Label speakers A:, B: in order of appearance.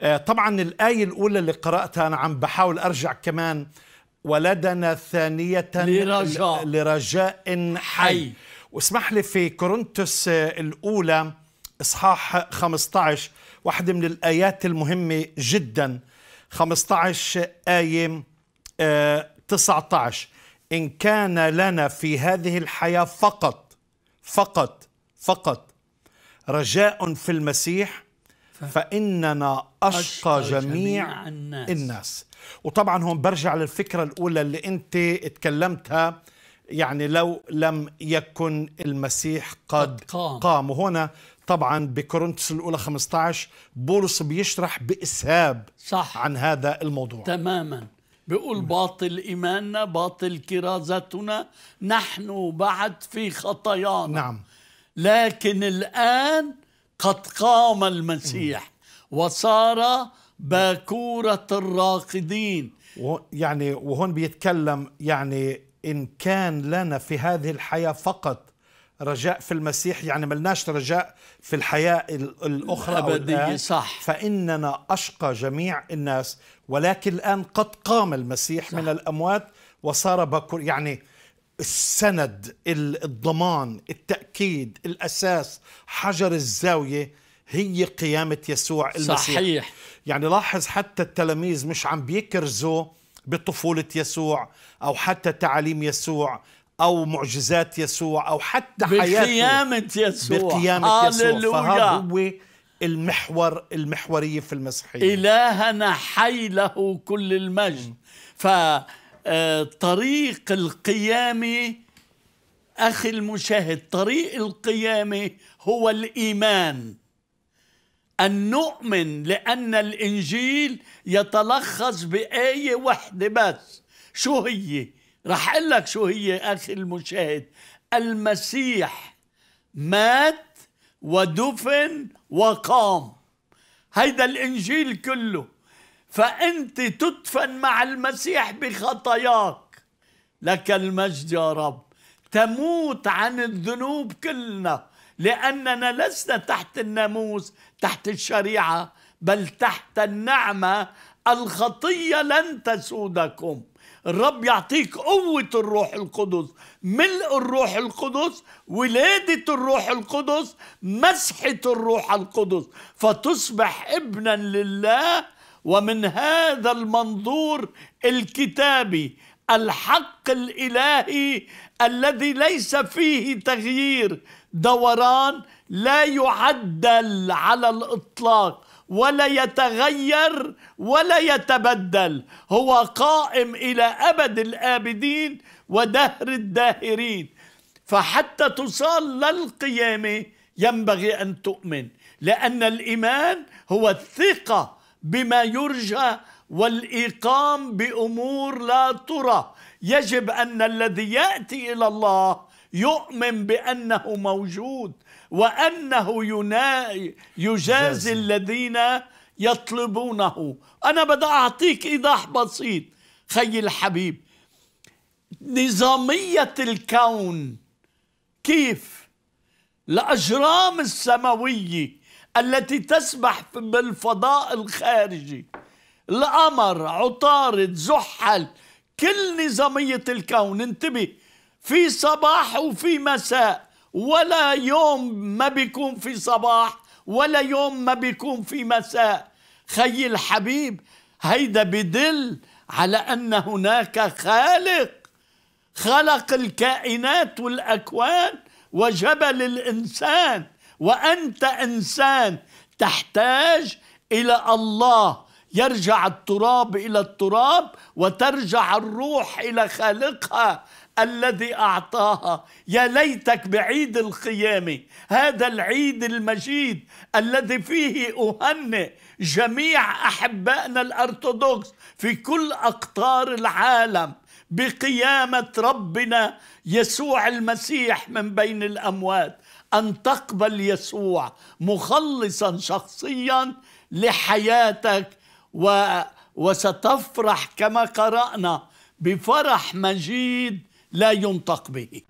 A: آه، طبعا الآية الأولى اللي قرأتها أنا عم بحاول أرجع كمان ولدنا ثانية لرجاء لرجاء حي واسمح لي في كورنثوس آه، الأولى إصحاح 15 واحدة من الآيات المهمة جدا 15 آية 19 آه، إن كان لنا في هذه الحياة فقط فقط فقط رجاء في المسيح فإننا أشقى جميع الناس, الناس. وطبعا هون برجع للفكرة الأولى اللي أنت تكلمتها يعني لو لم يكن المسيح قد, قد قام. قام وهنا طبعا بكورنثس الأولى 15 بولس بيشرح بإسهاب صح عن هذا الموضوع تماما بيقول باطل إيماننا
B: باطل كرازتنا نحن بعد في خطايانا نعم لكن الآن قد قام المسيح وصار
A: باكورة الراقدين يعني وهون بيتكلم يعني إن كان لنا في هذه الحياة فقط رجاء في المسيح يعني ملناش رجاء في الحياة الأخرى الأبدية صح فإننا أشقى جميع الناس ولكن الآن قد قام المسيح صح. من الأموات وصار باكور يعني السند الضمان التأكيد الأساس حجر الزاوية هي قيامة يسوع المسيح صحيح يعني لاحظ حتى التلاميذ مش عم بيكرزوا بطفولة يسوع أو حتى تعاليم يسوع أو معجزات يسوع أو حتى حياته بقيامة
B: يسوع بقيامة يسوع فهذا هو
A: المحور المحورية في المسيحية
B: إلهنا حي له كل المجد ف آه، طريق القيامه اخي المشاهد طريق القيامه هو الايمان ان نؤمن لان الانجيل يتلخص بايه واحده بس شو هي رح اقول لك شو هي اخي المشاهد المسيح مات ودفن وقام هيدا الانجيل كله فأنت تدفن مع المسيح بخطاياك لك المجد يا رب تموت عن الذنوب كلنا لأننا لسنا تحت الناموس تحت الشريعة بل تحت النعمة الخطية لن تسودكم الرب يعطيك قوة الروح القدس ملء الروح القدس ولادة الروح القدس مسحة الروح القدس فتصبح ابنا لله ومن هذا المنظور الكتابي الحق الالهي الذي ليس فيه تغيير دوران لا يعدل على الاطلاق ولا يتغير ولا يتبدل هو قائم الى ابد الابدين ودهر الداهرين فحتى تصال للقيامه ينبغي ان تؤمن لان الايمان هو الثقه بما يرجى والإقام بأمور لا ترى يجب أن الذي يأتي إلى الله يؤمن بأنه موجود وأنه يجازي الذين يطلبونه أنا بدي أعطيك إيضاح بسيط خي الحبيب نظامية الكون كيف الأجرام السماوية التي تسبح بالفضاء الخارجي القمر عطارد زحل كل نظامية الكون انتبه في صباح وفي مساء ولا يوم ما بيكون في صباح ولا يوم ما بيكون في مساء خي الحبيب هيدا بدل على أن هناك خالق خلق الكائنات والأكوان وجبل الإنسان وأنت إنسان تحتاج إلى الله يرجع التراب إلى التراب وترجع الروح إلى خالقها الذي أعطاها يا ليتك بعيد القيامة هذا العيد المجيد الذي فيه أهنئ جميع أحبائنا الأرثوذكس في كل أقطار العالم بقيامة ربنا يسوع المسيح من بين الأموات ان تقبل يسوع مخلصا شخصيا لحياتك و وستفرح كما قرانا بفرح مجيد لا ينطق به